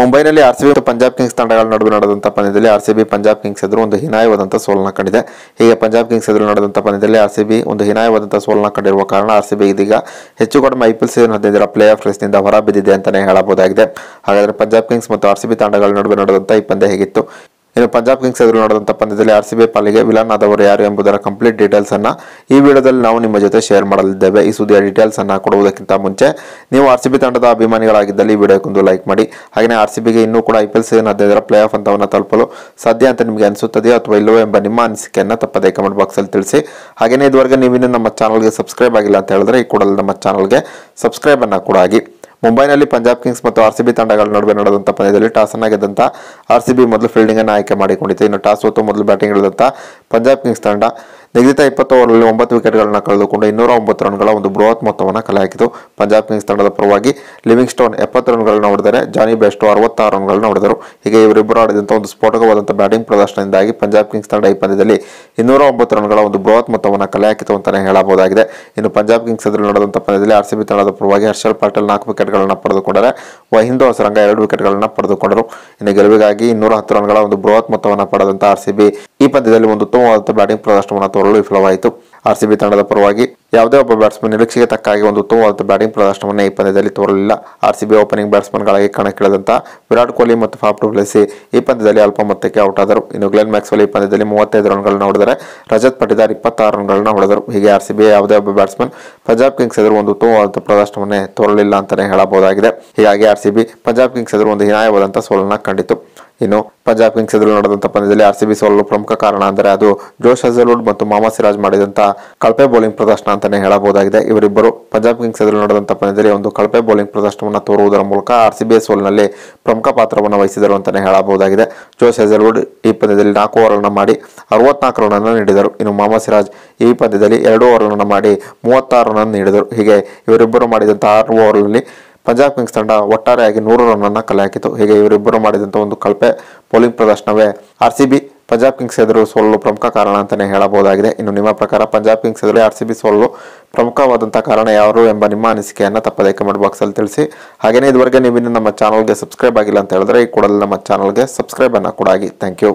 ಮುಂಬೈನಲ್ಲಿ R C B ಮತ್ತು Punjab Kings ತಂಡಗಳ ನಡುವೆ ನಡೆದಂತ ಪಂದ್ಯದಲ್ಲಿ R C B Punjab Kings ಎದುರು ಒಂದು ಹೀನಾಯವಾದಂಥ ಸೋಲನ್ನು ಕಂಡಿದೆ ಹೀಗೆ ಪಂಜಾಬ್ ಕಿಂಗ್ಸ್ ಎದುರು ನಡೆದಂಥ ಪಂದ್ಯದಲ್ಲಿ ಆರ್ ಸಿ ಬಿ ಒಂದು ಹೀನಾಯವಾದಂಥ ಸೋಲನ್ನ ಕಂಡಿರುವ ಕಾರಣ ಆರ್ ಇದೀಗ ಹೆಚ್ಚು ಕಡಿಮೆ ಐ ಪಿ ಎಲ್ ಸೀಸನ್ ಹದಿನೈದರ ಪ್ಲೇ ಆಫ್ ರೇಸ್ನಿಂದ ಹೊರಬಿದ್ದಿದೆ ಅಂತಾನೆ ಹೇಳಬಹುದಾಗಿದೆ ಹಾಗಾದರೆ ಪಂಜಾಬ್ ಕಿಂಗ್ಸ್ ಮತ್ತು ಆರ್ ತಂಡಗಳ ನಡುವೆ ನಡೆದಂತಹ ಈ ಪಂದ್ಯ ಹೇಗಿತ್ತು ಇನ್ನು ಪಂಜಾಬ್ ಕಿಂಗ್ಸ್ ಎದುರು ನಡೆದಂಥ ಪಂದ್ಯದಲ್ಲಿ ಆರ್ ಸಿ ಬಿ ಪಾಲಿಗೆ ವಿಲನ್ ಆದವರು ಯಾರು ಎಂಬುದರ ಕಂಪ್ಲೀಟ್ ಡೀಟೇಲ್ಸ್ ಅನ್ನು ಈ ವಿಡಿಯೋದಲ್ಲಿ ನಾವು ನಿಮ್ಮ ಜೊತೆ ಶೇರ್ ಮಾಡಲಿದ್ದೇವೆ ಈ ಸುದ್ದಿಯ ಡೀಟೇಲ್ಸ್ ಅನ್ನು ಕೊಡುವುದಕ್ಕಿಂತ ಮುಂಚೆ ನೀವು ಆರ್ ಸಿ ಬಿ ತಂಡದ ಅಭಿಮಾನಿಗಳಾಗಿದ್ದಲ್ಲಿ ಈ ವಿಡಿಯೋಕ್ಕೊಂದು ಲೈಕ್ ಮಾಡಿ ಹಾಗೆಯೇ ಆರ್ ಸಿ ಬಿಗೆ ಇನ್ನೂ ಕೂಡ ಐ ಪಿ ಎಲ್ ಸೀಸನ್ ಹದಿನೈದರ ಪ್ಲೇ ಆಫ್ ಅಂತವನ್ನು ತಲುಪಲು ಸಾಧ್ಯ ಅಂತ ನಿಮಗೆ ಅನಿಸುತ್ತದೆಯೋ ಅಥವಾ ಇಲ್ಲವೋ ಎಂಬ ನಿಮ್ಮ ಅನಿಸಿಕೆಯನ್ನು ತಪ್ಪದೇ ಕಮೆಂಟ್ ಬಾಕ್ಸಲ್ಲಿ ತಿಳಿಸಿ ಹಾಗೆಯೇ ಇದುವರೆಗೆ ನೀವಿನ್ನೂ ನಮ್ಮ ಚಾನಲ್ಗೆ ಸಬ್ಸ್ಕ್ರೈಬ್ ಆಗಿಲ್ಲ ಅಂತ ಹೇಳಿದ್ರೆ ಈ ಕೂಡಲೇ ನಮ್ಮ ಚಾನಲ್ಗೆ ಸಬ್ಸ್ಕ್ರೈಬನ್ನು ಕೂಡ ಆಗಿ ಮುಂಬೈನಲ್ಲಿ ಪಂಜಾಬ್ ಕಿಂಗ್ಸ್ ಮತ್ತು ಆರ್ ಸಿ ಬಿ ತಂಡಗಳ ನಡುವೆ ನಡೆದಂಥ ಪಂದ್ಯದಲ್ಲಿ ಟಾಸ್ ಅನ್ನ ಗೆದ್ದಂಥ ಆರ್ ಸಿ ಬಿ ಮೊದಲು ಫೀಲ್ಡಿಂಗನ್ನು ಆಯ್ಕೆ ಮಾಡಿಕೊಂಡಿತ್ತು ಇನ್ನು ಟಾಸ್ ಹೊತ್ತು ಮೊದಲು ಬ್ಯಾಟಿಂಗ್ ಹಿಡಿದಂಥ ಪಂಜಾಬ್ ಕಿಂಗ್ಸ್ ತಂಡ ನಿಗದಿತ ಇಪ್ಪತ್ತು ಓವರ್ನಲ್ಲಿ ಒಂಬತ್ತು ವಿಕೆಟ್ಗಳನ್ನು ಕಳೆದುಕೊಂಡು ಇನ್ನೂರ ಒಂಬತ್ತು ರನ್ಗಳ ಒಂದು ಬೃಹತ್ ಮೊತ್ತವನ್ನು ಕಲೆ ಹಾಕಿತು ಪಂಜಾಬ್ ಕಿಂಗ್ಸ್ ತಂಡದ ಪರವಾಗಿ ಲಿವಿಂಗ್ ಸ್ಟೋನ್ ಎಪ್ಪತ್ತು ರನ್ಗಳನ್ನ ಹೊಡೆದರೆ ಜಾನಿ ಬೆಸ್ಟ್ ಅರವತ್ತಾರು ರನ್ಗಳನ್ನು ಹೊಡೆದರು ಹೀಗೆ ಇವರಿಬ್ಬರು ಆಡಿದಂಥ ಒಂದು ಸ್ಫೋಟಕವಾದಂಥ ಬ್ಯಾಟಿಂಗ್ ಪ್ರದರ್ಶನದಿಂದಾಗಿ ಪಂಜಾಬ್ ಕಿಂಗ್ಸ್ ತಂಡ ಈ ಪಂದ್ಯದಲ್ಲಿ ಇನ್ನೂರ ಒಂಬತ್ತು ರನ್ಗಳ ಒಂದು ಬೃಹತ್ ಮೊತ್ತವನ್ನು ಕಲೆ ಹಾಕಿತು ಅಂತಲೇ ಹೇಳಬಹುದಾಗಿದೆ ಇನ್ನು ಪಂಜಾಬ್ ಕಿಂಗ್ಸ್ ಎದುರು ನಡೆದಂಥ ಪಂದ್ಯದಲ್ಲಿ ಆರ್ ಸಿ ತಂಡದ ಪರವಾಗಿ ಹರ್ಷಲ್ ಪಾಟೀಲ್ ನಾಲ್ಕು ವಿಕೆಟ್ಗಳನ್ನು ಪಡೆದುಕೊಂಡರೆ ವಹಿಂದು ಹಸರಂಗ ಎರಡು ವಿಕೆಟ್ಗಳನ್ನು ಪಡೆದುಕೊಂಡರು ಇನ್ನು ಗೆಲುವಿಗಾಗಿ ಇನ್ನೂರ ಹತ್ತು ರನ್ಗಳ ಒಂದು ಬೃಹತ್ ಮೊತ್ತವನ್ನು ಪಡೆದಂಥ ಆರ್ ಈ ಪಂದ್ಯದಲ್ಲಿ ಒಂದು ಉತ್ತಮವಾದಂಥ ಬ್ಯಾಟಿಂಗ್ ಪ್ರದರ್ಶನವನ್ನು ತೋರಲು ವಿಫಲವಾಯಿತು ಬಿ ತಂಡದ ಪರವಾಗಿ ಯಾವುದೇ ಒಬ್ಬ ಬ್ಯಾಟ್ಸ್ಮನ್ ನಿರೀಕ್ಷೆಗೆ ತಕ್ಕಾಗಿ ಒಂದು ಉತ್ತಮವಾದ ಬ್ಯಾಟಿಂಗ್ ಪ್ರದರ್ಶನವನ್ನು ಈ ಪಂದ್ಯದಲ್ಲಿ ತೋರಲಿಲ್ಲ ಬಿ ಓಪನಿಂಗ್ ಬ್ಯಾಟ್ಸ್ಮನ್ಗಳಾಗಿ ಕಣಕ್ಕಿಳಿದಂತಹ ವಿರಾಟ್ ಕೊಹ್ಲಿ ಮತ್ತು ಫಾಫ್ ಡುಪ್ಲೆಸಿ ಈ ಪಂದ್ಯದಲ್ಲಿ ಅಲ್ಪ ಮೊತ್ತಕ್ಕೆ ಔಟ್ ಆದರು ಇನ್ನು ಗ್ಲೆನ್ ಮ್ಯಾಕ್ಸ್ವೆಲ್ ಈ ಪಂದ್ಯದಲ್ಲಿ ಮೂವತ್ತೈದು ರನ್ಗಳನ್ನು ಹೊಡೆದರೆ ರಜತ್ ಪಟಿದಾರ್ ಇಪ್ಪತ್ತಾರು ರನ್ಗಳನ್ನು ಹೊಡೆದರು ಹೀಗೆ ಆರ್ಸಿಬಿ ಯಾವುದೇ ಒಬ್ಬ ಬ್ಯಾಟ್ಸ್ಮನ್ ಪಂಜಾಬ್ ಕಿಂಗ್ಸ್ ಎದುರು ಒಂದು ಉತ್ತಮವಾದ ಪ್ರದರ್ಶನವನ್ನೇ ತೋರಲಿಲ್ಲ ಅಂತಲೇ ಹೇಳಬಹುದಾಗಿದೆ ಹೀಗಾಗಿ ಬಿ ಪಂಜಾಬ್ ಕಿಂಗ್ಸ್ ಎದುರು ಒಂದು ಹೀನಾಯವಾದಂತಹ ಸೋಲನ್ನು ಕಂಡಿತು ಇನ್ನು ಪಂಜಾಬ್ ಕಿಂಗ್ಸ್ ಎದುರು ನಡೆದಂಥ ಪಂದ್ಯದಲ್ಲಿ ಆರ್ ಸಿ ಬಿ ಸೋಲಲು ಪ್ರಮುಖ ಕಾರಣ ಅಂದರೆ ಅದು ಜೋಶ್ ಹೆಜಲ್ವುಡ್ ಮತ್ತು ಮಾಮಾ ಸಿರಾಜ್ ಮಾಡಿದಂಥ ಕಳಪೆ ಬೌಲಿಂಗ್ ಪ್ರದರ್ಶನ ಅಂತಲೇ ಹೇಳಬಹುದಾಗಿದೆ ಇವರಿಬ್ಬರು ಪಂಜಾಬ್ ಕಿಂಗ್ಸ್ ಎದುರು ನಡೆದಂಥ ಪಂದ್ಯದಲ್ಲಿ ಒಂದು ಕಳಪೆ ಬೌಲಿಂಗ್ ಪ್ರದರ್ಶನವನ್ನು ತೋರುವುದರ ಮೂಲಕ ಆರ್ ಸಿ ಬಿ ಸೋಲಿನಲ್ಲಿ ಪ್ರಮುಖ ಪಾತ್ರವನ್ನು ವಹಿಸಿದರು ಅಂತಲೇ ಹೇಳಬಹುದಾಗಿದೆ ಜೋಶ್ ಹೆಜಲ್ವುಡ್ ಈ ಪಂದ್ಯದಲ್ಲಿ ನಾಲ್ಕು ಓವರ್ಗಳನ್ನು ಮಾಡಿ ಅರವತ್ನಾಲ್ಕು ರನ್ನನ್ನು ನೀಡಿದರು ಇನ್ನು ಮಾಮಾ ಸಿರಾಜ್ ಈ ಪಂದ್ಯದಲ್ಲಿ ಎರಡು ಓವರ್ಗಳನ್ನು ಮಾಡಿ ಮೂವತ್ತಾರು ರನ್ ನೀಡಿದರು ಹೀಗೆ ಇವರಿಬ್ಬರು ಮಾಡಿದಂತಹ ಆರು ಓವರ್ನಲ್ಲಿ ಪಂಜಾಬ್ ಕಿಂಗ್ಸ್ ತಂಡ ಒಟ್ಟಾರೆಯಾಗಿ ನೂರು ರನ್ನನ್ನು ಕಲೆ ಹಾಕಿತು ಹೀಗೆ ಇವರಿಬ್ಬರು ಮಾಡಿದಂಥ ಒಂದು ಕಳಪೆ ಬೌಲಿಂಗ್ ಪ್ರದರ್ಶನವೇ R C B Punjab Kings ಎದುರು ಸೋಲಲು ಪ್ರಮುಖ ಕಾರಣ ಅಂತಲೇ ಹೇಳಬಹುದಾಗಿದೆ ಇನ್ನು ನಿಮ್ಮ ಪ್ರಕಾರ ಪಂಜಾಬ್ ಕಿಂಗ್ಸ್ ಎದುರು ಆರ್ ಸಿ ಬಿ ಸೋಲಲು ಪ್ರಮುಖವಾದಂಥ ಕಾರಣ ಯಾರು ಎಂಬ ನಿಮ್ಮ ಅನಿಸಿಕೆಯನ್ನು ತಪ್ಪದೇ ಕಮೆಂಟ್ ಬಾಕ್ಸಲ್ಲಿ ತಿಳಿಸಿ ಹಾಗೆಯೇ ಇದುವರೆಗೆ ನೀವು ನಮ್ಮ ಚಾನಲ್ಗೆ ಸಬ್ಸ್ಕ್ರೈಬ್ ಆಗಿಲ್ಲ ಅಂತ ಹೇಳಿದ್ರೆ ಈ ಕೂಡಲೇ ನಮ್ಮ ಚಾನಲ್ಗೆ ಅನ್ನು ಕೂಡ ಆಗಿ ಥ್ಯಾಂಕ್ ಯು